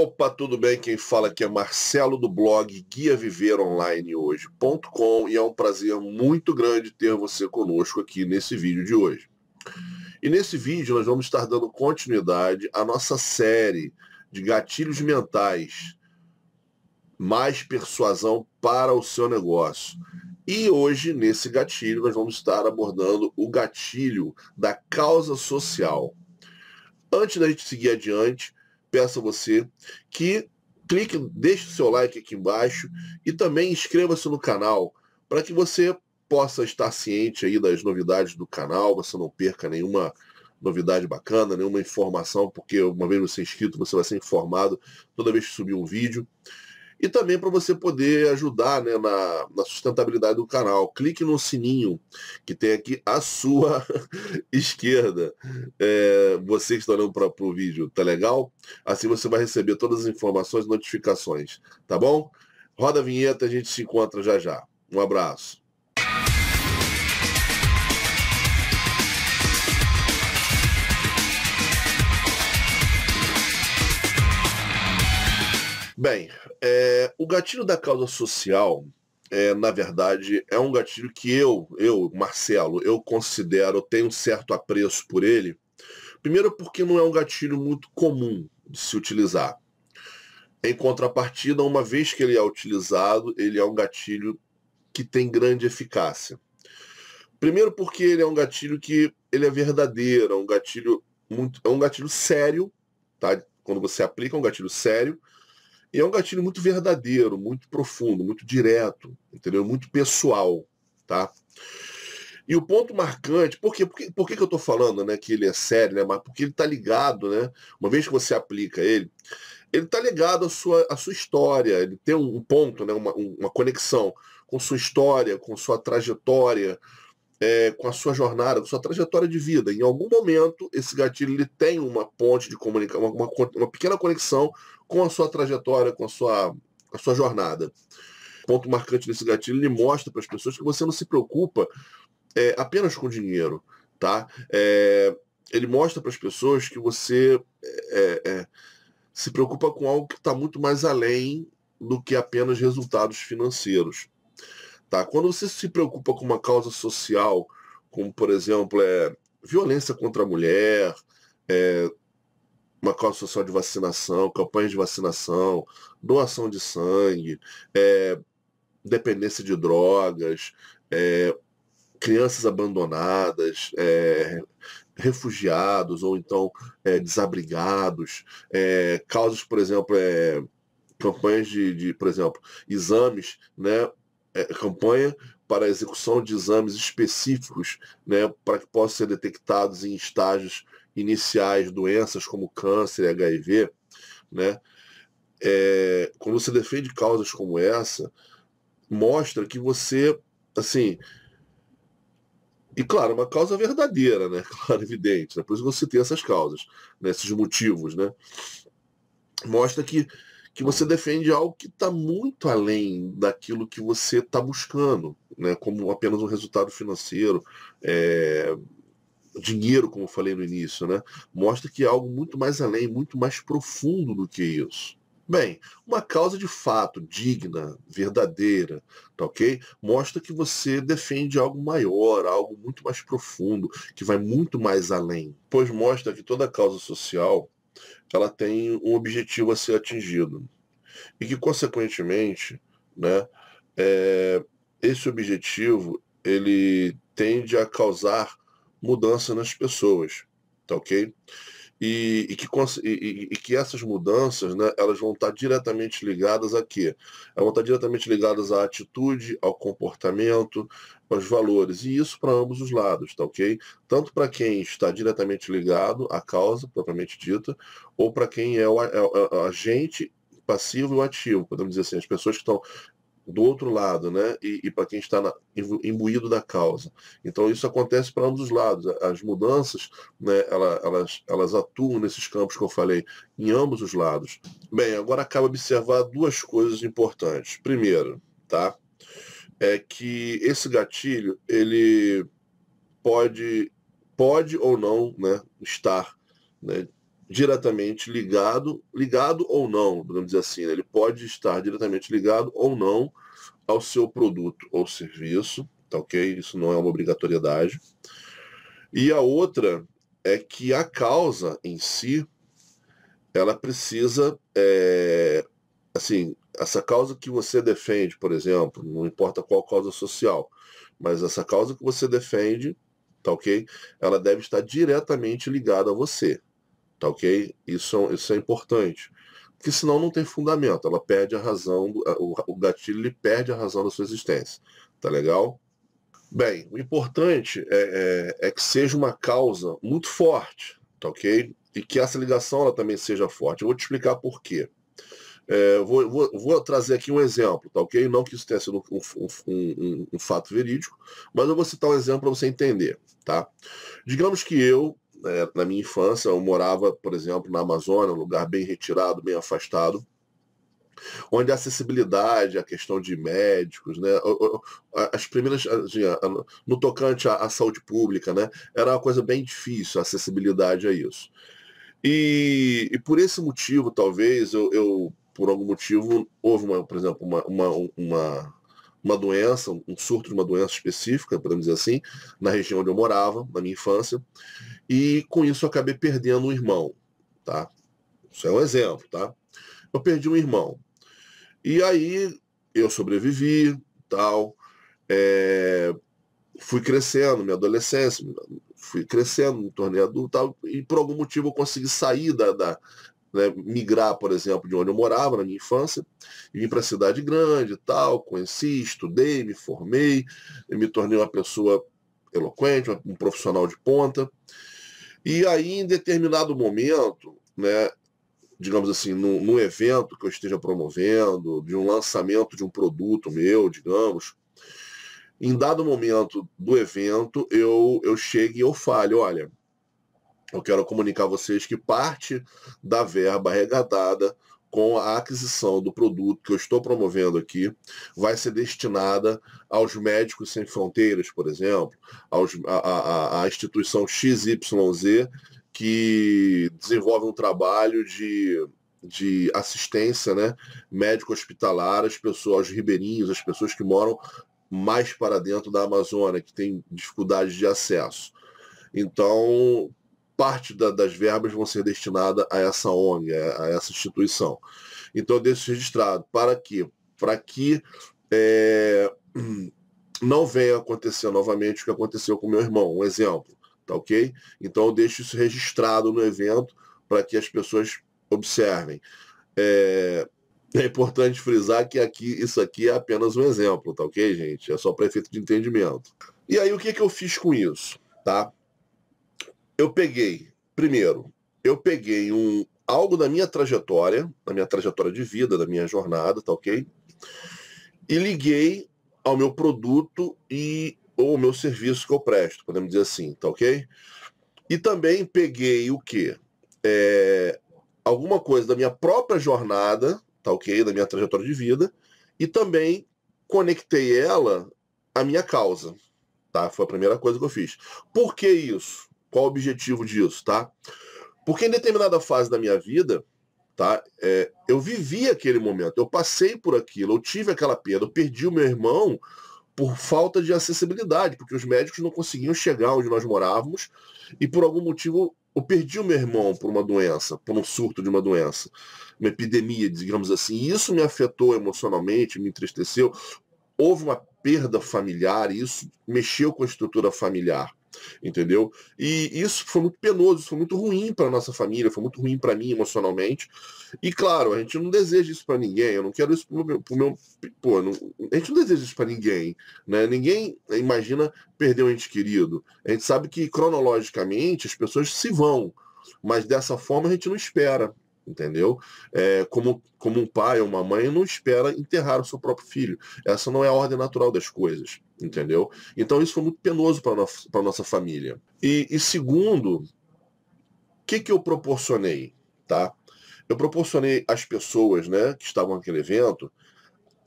Opa, tudo bem? Quem fala aqui é Marcelo do blog Guia Viver Online hoje.com e é um prazer muito grande ter você conosco aqui nesse vídeo de hoje. E nesse vídeo nós vamos estar dando continuidade à nossa série de gatilhos mentais, mais persuasão para o seu negócio. E hoje, nesse gatilho, nós vamos estar abordando o gatilho da causa social. Antes da gente seguir adiante, peço a você que clique, deixe o seu like aqui embaixo e também inscreva-se no canal para que você possa estar ciente aí das novidades do canal, você não perca nenhuma novidade bacana, nenhuma informação, porque uma vez você é inscrito, você vai ser informado toda vez que subir um vídeo e também para você poder ajudar né, na, na, sustentabilidade do canal. Clique no sininho que tem aqui à sua esquerda. É, você que está olhando para o vídeo, tá legal? Assim você vai receber todas as informações notificações, tá bom? Roda a vinheta, a gente se encontra já já. Um abraço. Bem, é, o gatilho da causa social, é, na verdade, é um gatilho que eu, eu, Marcelo, eu considero, tenho certo apreço por ele. Primeiro porque não é um gatilho muito comum de se utilizar. Em contrapartida, uma vez que ele é utilizado, ele é um gatilho que tem grande eficácia. Primeiro porque ele é um gatilho que ele é verdadeiro, é um gatilho muito, é um gatilho sério, tá? Quando você aplica é um gatilho sério, e é um gatilho muito verdadeiro, muito profundo, muito direto, entendeu? Muito pessoal, tá? E o ponto marcante, por, quê? por, que, por que eu estou falando né, que ele é sério, né, mas porque ele está ligado, né? Uma vez que você aplica ele, ele está ligado à sua, à sua história, ele tem um ponto, né, uma, uma conexão com sua história, com sua trajetória, é, com a sua jornada, com a sua trajetória de vida. Em algum momento, esse gatilho ele tem uma ponte de comunicação, uma, uma, uma, pequena conexão com a sua trajetória, com a sua, a sua jornada. O ponto marcante desse gatilho, ele mostra para as pessoas que você não se preocupa é, apenas com dinheiro, tá? É, ele mostra para as pessoas que você é, é, se preocupa com algo que está muito mais além do que apenas resultados financeiros. Tá? Quando você se preocupa com uma causa social, como por exemplo é violência contra a mulher, é, uma causa social de vacinação, campanhas de vacinação, doação de sangue, é, dependência de drogas, é, crianças abandonadas, é, refugiados ou então é, desabrigados, é causas, por exemplo, é campanhas de, de, por exemplo, exames né, é, campanha para a execução de exames específicos né, para que possam ser detectados em estágios iniciais doenças como câncer e HIV. Né? É, quando você defende causas como essa, mostra que você, assim, e claro, é uma causa verdadeira, né? Claro, evidente. Né? Por isso você tem essas causas, né? esses motivos, né? Mostra que que você defende algo que está muito além daquilo que você está buscando, né? como apenas um resultado financeiro, é, dinheiro, como eu falei no início, né? mostra que é algo muito mais além, muito mais profundo do que isso. Bem, uma causa de fato, digna, verdadeira, tá ok? Mostra que você defende algo maior, algo muito mais profundo, que vai muito mais além. Pois mostra que toda causa social ela tem um objetivo a ser atingido. E que, consequentemente, né, é, esse objetivo ele tende a causar mudança nas pessoas, tá ok? E, e, que, e, e, que essas mudanças, né, elas vão estar diretamente ligadas a quê? Elas vão estar diretamente ligadas à atitude, ao comportamento, os valores, e isso para ambos os lados, tá ok? Tanto para quem está diretamente ligado à causa propriamente dita, ou para quem é o, é é é agente passivo e o ativo, podemos dizer assim, as pessoas que estão do outro lado, né? E, e para quem está na, imbuído da causa. Então isso acontece para ambos os lados. As mudanças, né? Elas, elas, elas atuam nesses campos que eu falei, em ambos os lados. Bem, agora acaba observar duas coisas importantes. Primeiro, tá? é que esse gatilho, ele pode, pode ou não né, estar né, diretamente ligado, ligado ou não, vamos dizer assim, né, ele pode estar diretamente ligado ou não ao seu produto ou serviço, tá ok? Isso não é uma obrigatoriedade. E a outra é que a causa em si, ela precisa é, assim, essa causa que você defende, por exemplo, não importa qual causa social, mas essa causa que você defende, tá ok? Ela deve estar diretamente ligada a você, tá ok? Isso, é isso é importante. Porque senão não tem fundamento, ela perde a razão, o, o gatilho ele perde a razão da sua existência, tá legal? Bem, o importante é, é, é que seja uma causa muito forte, tá ok? E que essa ligação ela também seja forte. Eu vou te explicar por quê. É, vou, vou, vou, trazer aqui um exemplo, tá ok? Não que isso tenha sido um, um, um, um fato verídico, mas eu vou citar um exemplo para você entender, tá? Digamos que eu, é, na minha infância, eu morava, por exemplo, na Amazônia, um lugar bem retirado, bem afastado, onde a acessibilidade, a questão de médicos, né, as primeiras, assim, no tocante à, saúde pública, né, era uma coisa bem difícil, a acessibilidade a isso. E, e por esse motivo, talvez, eu, eu por algum motivo, houve, uma, por exemplo, uma, uma, uma, uma doença, um surto de uma doença específica, podemos dizer assim, na região onde eu morava, na minha infância, e com isso eu acabei perdendo um irmão, tá? Isso é um exemplo, tá? Eu perdi um irmão. E aí eu sobrevivi, tal, é, fui crescendo, minha adolescência, fui crescendo, me tornei adulto tal, e por algum motivo eu consegui sair da, da, né, migrar, por exemplo, de onde eu morava na minha infância, e vim para a cidade grande e tal, conheci, estudei, me formei, me tornei uma pessoa eloquente, um profissional de ponta. E aí, em determinado momento, né, digamos assim, num, num evento que eu esteja promovendo, de um lançamento de um produto meu, digamos, em dado momento do evento, eu, eu chego e eu falo, olha, eu quero comunicar a vocês que parte da verba arrecadada com a aquisição do produto que eu estou promovendo aqui vai ser destinada aos médicos sem fronteiras, por exemplo, aos, a, a, a instituição XYZ que desenvolve um trabalho de, de assistência né, médico-hospitalar às pessoas, aos ribeirinhos, às pessoas que moram mais para dentro da Amazônia, que têm dificuldade de acesso. Então, parte da, das verbas vão ser destinadas a essa ONG, a, a essa instituição. Então eu deixo registrado para que, para que é, não venha acontecer novamente o que aconteceu com meu irmão, um exemplo, tá ok? Então eu deixo isso registrado no evento para que as pessoas observem. É, é importante frisar que aqui isso aqui é apenas um exemplo, tá ok, gente? É só para efeito de entendimento. E aí o que, que eu fiz com isso, tá? eu peguei, primeiro, eu peguei um algo da minha trajetória, da minha trajetória de vida, da minha jornada, tá ok? E liguei ao meu produto e ou ao meu serviço que eu presto, podemos dizer assim, tá ok? E também peguei o que? É, alguma coisa da minha própria jornada, tá ok? Da minha trajetória de vida, e também conectei ela à minha causa, tá? Foi a primeira coisa que eu fiz. Por que isso? Qual o objetivo disso, tá? Porque em determinada fase da minha vida, tá? É, eu vivi aquele momento, eu passei por aquilo, eu tive aquela perda, eu perdi o meu irmão por falta de acessibilidade, porque os médicos não conseguiam chegar onde nós morávamos e por algum motivo eu perdi o meu irmão por uma doença, por um surto de uma doença, uma epidemia, digamos assim. E isso me afetou emocionalmente, me entristeceu. Houve uma perda familiar, e isso mexeu com a estrutura familiar entendeu? E isso foi muito penoso, foi muito ruim para nossa família, foi muito ruim para mim emocionalmente. E claro, a gente não deseja isso para ninguém. Eu não quero isso pro meu, pro meu pô, não, a gente não deseja isso para ninguém, né? Ninguém imagina perder um ente querido. A gente sabe que cronologicamente as pessoas se vão, mas dessa forma a gente não espera, entendeu? É, como, como um pai ou uma mãe não espera enterrar o seu próprio filho. Essa não é a ordem natural das coisas, entendeu? Então isso foi muito penoso para nossa, pra nossa família. E, e segundo, o que, que eu proporcionei, tá? Eu proporcionei às pessoas né, que estavam naquele evento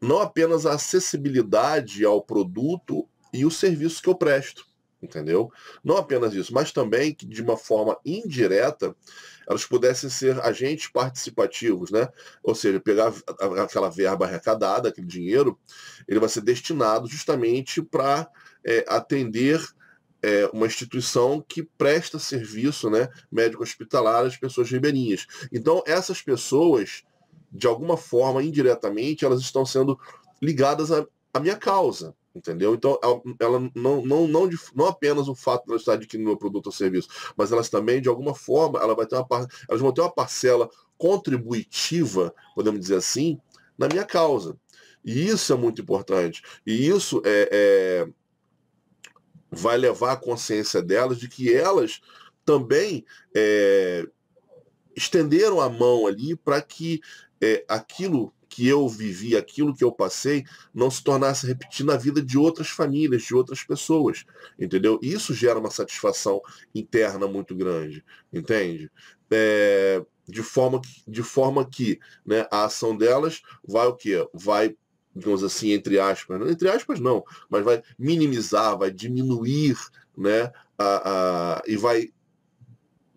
não apenas a acessibilidade ao produto e o serviço que eu presto, entendeu? Não apenas isso, mas também que de uma forma indireta elas pudessem ser agentes participativos, né? Ou seja, pegar aquela verba arrecadada, aquele dinheiro, ele vai ser destinado justamente para é, atender é, uma instituição que presta serviço, né, médico-hospitalar às pessoas ribeirinhas. Então essas pessoas, de alguma forma, indiretamente, elas estão sendo ligadas à minha causa, Entendeu? Então, ela não, não, não, não apenas o fato de ela estar adquirindo o produto ou serviço, mas elas também, de alguma forma, ela vai ter uma, elas vão ter uma parcela contributiva, podemos dizer assim, na minha causa. E isso é muito importante. E isso é, é vai levar a consciência delas de que elas também é, estenderam a mão ali para que é, aquilo que eu vivi, aquilo que eu passei, não se tornasse repetir na vida de outras famílias, de outras pessoas, entendeu? E isso gera uma satisfação interna muito grande, entende? É, de forma que, de forma que né, a ação delas vai o quê? Vai digamos assim, entre aspas, entre aspas não, mas vai minimizar, vai diminuir, né, a, a, e vai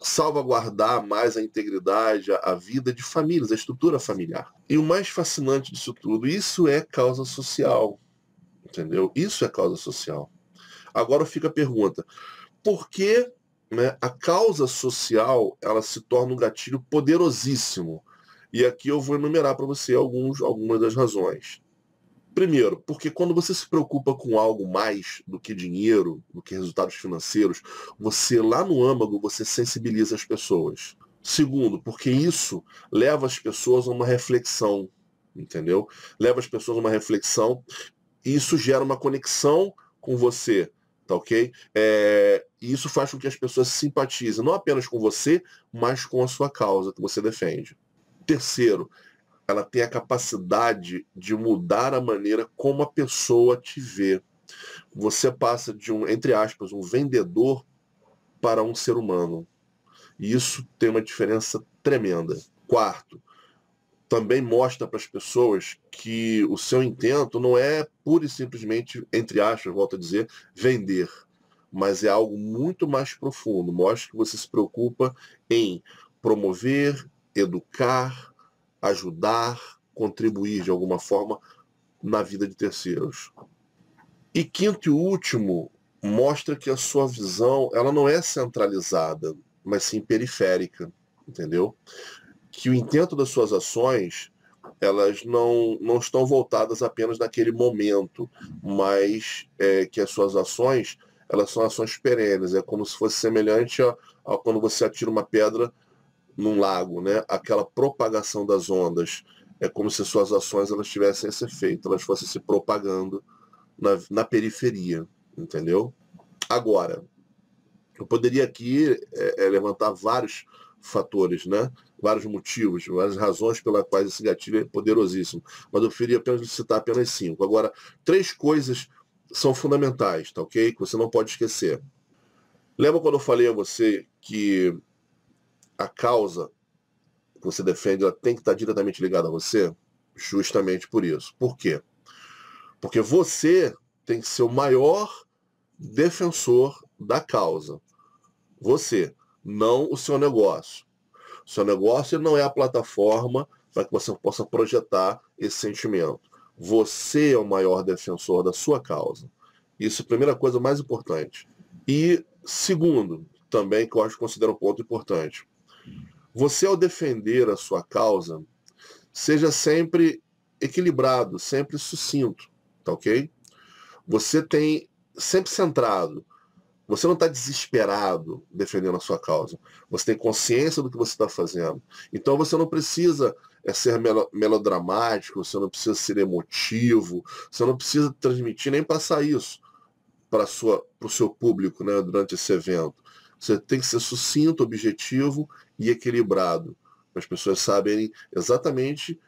salvaguardar mais a integridade, a, vida de famílias, a estrutura familiar. E o mais fascinante disso tudo, isso é causa social. Entendeu? Isso é causa social. Agora fica a pergunta, por que né, a causa social ela se torna um gatilho poderosíssimo? E aqui eu vou enumerar para você alguns, algumas das razões. Primeiro, porque quando você se preocupa com algo mais do que dinheiro, do que resultados financeiros, você lá no âmago, você sensibiliza as pessoas. Segundo, porque isso leva as pessoas a uma reflexão, entendeu? Leva as pessoas a uma reflexão e isso gera uma conexão com você, tá ok? É, e isso faz com que as pessoas simpatizem, não apenas com você, mas com a sua causa que você defende. Terceiro, ela tem a capacidade de mudar a maneira como a pessoa te vê. Você passa de um, entre aspas, um vendedor para um ser humano. E isso tem uma diferença tremenda. Quarto, também mostra para as pessoas que o seu intento não é pura e simplesmente, entre aspas, volto a dizer, vender, mas é algo muito mais profundo. Mostra que você se preocupa em promover, educar, ajudar, contribuir de alguma forma na vida de terceiros. E quinto e último, mostra que a sua visão, ela não é centralizada, mas sim periférica, entendeu? Que o intento das suas ações, elas não, não estão voltadas apenas naquele momento, mas é, que as suas ações, elas são ações perenes, é como se fosse semelhante a, a quando você atira uma pedra num lago, né? Aquela propagação das ondas é como se suas ações elas tivessem esse efeito, elas fossem se propagando na, na periferia, entendeu? Agora, eu poderia aqui é, é, levantar vários fatores, né? Vários motivos, várias razões pelas quais esse gatilho é poderosíssimo. Mas eu preferia apenas citar apenas cinco. Agora, três coisas são fundamentais, tá ok? Que você não pode esquecer. Lembra quando eu falei a você que a causa que você defende ela tem que estar diretamente ligada a você? Justamente por isso. Por quê? Porque você tem que ser o maior defensor da causa. Você, não o seu negócio. O seu negócio não é a plataforma para que você possa projetar esse sentimento. Você é o maior defensor da sua causa. Isso é a primeira coisa mais importante. E segundo, também que eu acho que considero um ponto importante você, ao defender a sua causa, seja sempre equilibrado, sempre sucinto, tá ok? Você tem sempre centrado. Você não está desesperado defendendo a sua causa. Você tem consciência do que você está fazendo. Então você não precisa é, ser melodramático, você não precisa ser emotivo, você não precisa transmitir nem passar isso para o seu público né, durante esse evento. Você tem que ser sucinto, objetivo e equilibrado. As pessoas saberem exatamente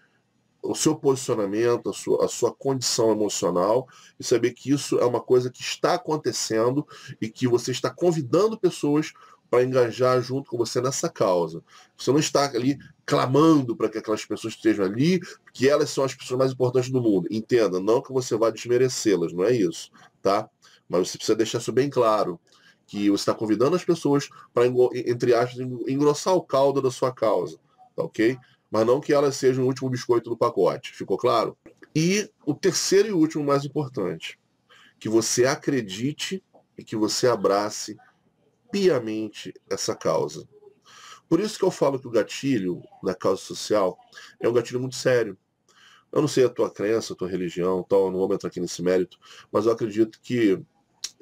o seu posicionamento, a sua, a sua condição emocional e saber que isso é uma coisa que está acontecendo e que você está convidando pessoas para engajar junto com você nessa causa. Você não está ali clamando para que aquelas pessoas estejam ali, porque elas são as pessoas mais importantes do mundo. Entenda, não que você vá desmerecê-las, não é isso, tá? Mas você precisa deixar isso bem claro que você está convidando as pessoas para, entre aspas, engrossar o caldo da sua causa, tá ok? Mas não que elas sejam o último biscoito do pacote, ficou claro? E o terceiro e último mais importante, que você acredite e que você abrace piamente essa causa. Por isso que eu falo que o gatilho da causa social é um gatilho muito sério. Eu não sei a tua crença, a tua religião, tal, não vou entrar aqui nesse mérito, mas eu acredito que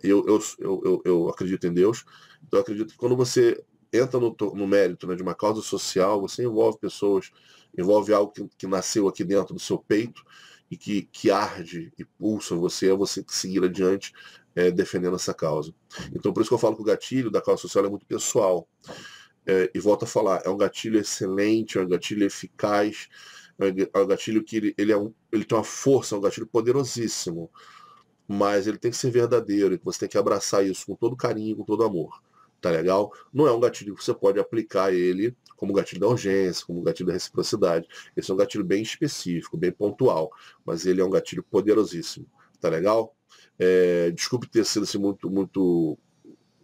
eu, eu, eu, eu, acredito em Deus. Então eu acredito que quando você entra no, no mérito né, de uma causa social, você envolve pessoas, envolve algo que, que nasceu aqui dentro do seu peito e que, que arde e pulsa em você, é você seguir adiante é, defendendo essa causa. Então por isso que eu falo que o gatilho da causa social é muito pessoal. É, e volto a falar, é um gatilho excelente, é um gatilho eficaz, é um gatilho que ele, ele, é um, ele tem uma força, é um gatilho poderosíssimo mas ele tem que ser verdadeiro, e então você tem que abraçar isso com todo carinho, com todo amor. Tá legal? Não é um gatilho que você pode aplicar ele como gatilho da urgência, como gatilho da reciprocidade. Esse é um gatilho bem específico, bem pontual, mas ele é um gatilho poderosíssimo. Tá legal? É, desculpe ter sido assim, muito, muito,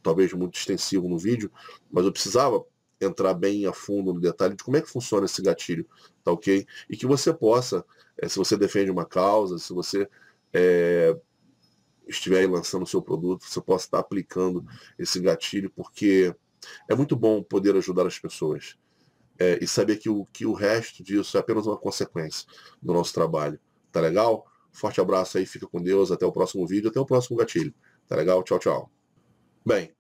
talvez muito extensivo no vídeo, mas eu precisava entrar bem a fundo no detalhe de como é que funciona esse gatilho, tá ok? E que você possa, é, se você defende uma causa, se você é, estiver aí lançando o seu produto, você possa estar aplicando esse gatilho, porque é muito bom poder ajudar as pessoas é, e saber que o, que o resto disso é apenas uma consequência do nosso trabalho. Tá legal? Forte abraço aí, fica com Deus, até o próximo vídeo, até o próximo gatilho. Tá legal? Tchau, tchau. Bem,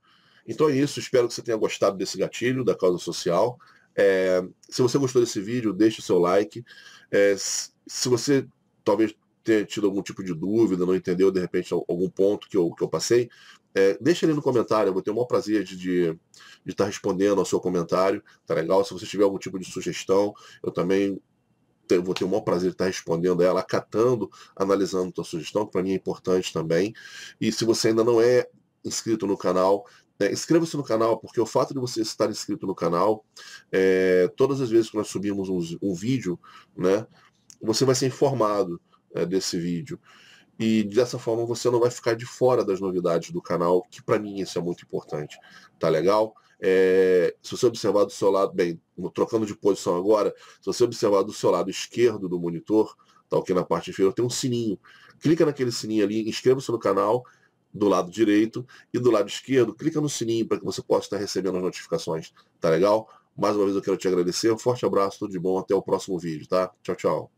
então é isso, espero que você tenha gostado desse gatilho da causa social. É, se você gostou desse vídeo, deixe o seu like. É, se você talvez ter tido algum tipo de dúvida, não entendeu de repente algum ponto que eu, que eu passei, é, deixa ali no comentário, eu vou ter o maior prazer de, de, de estar respondendo ao seu comentário, tá legal? Se você tiver algum tipo de sugestão, eu também vou ter o maior prazer de estar respondendo ela, acatando, analisando a tua sugestão, que para mim é importante também. E se você ainda não é inscrito no canal, é, inscreva-se no canal, porque o fato de você estar inscrito no canal, é, todas as vezes que nós subimos um, um vídeo, né, você vai ser informado é, desse vídeo. E dessa forma você não vai ficar de fora das novidades do canal, que para mim isso é muito importante. Tá legal? É, se você observar do seu lado, bem, trocando de posição agora, se você observar do seu lado esquerdo do monitor, tá aqui na parte inferior, tem um sininho. Clica naquele sininho ali, inscreva-se no canal do lado direito e do lado esquerdo, clica no sininho para que você possa estar recebendo as notificações. Tá legal? Mais uma vez eu quero te agradecer, um forte abraço, tudo de bom, até o próximo vídeo, tá? Tchau, tchau.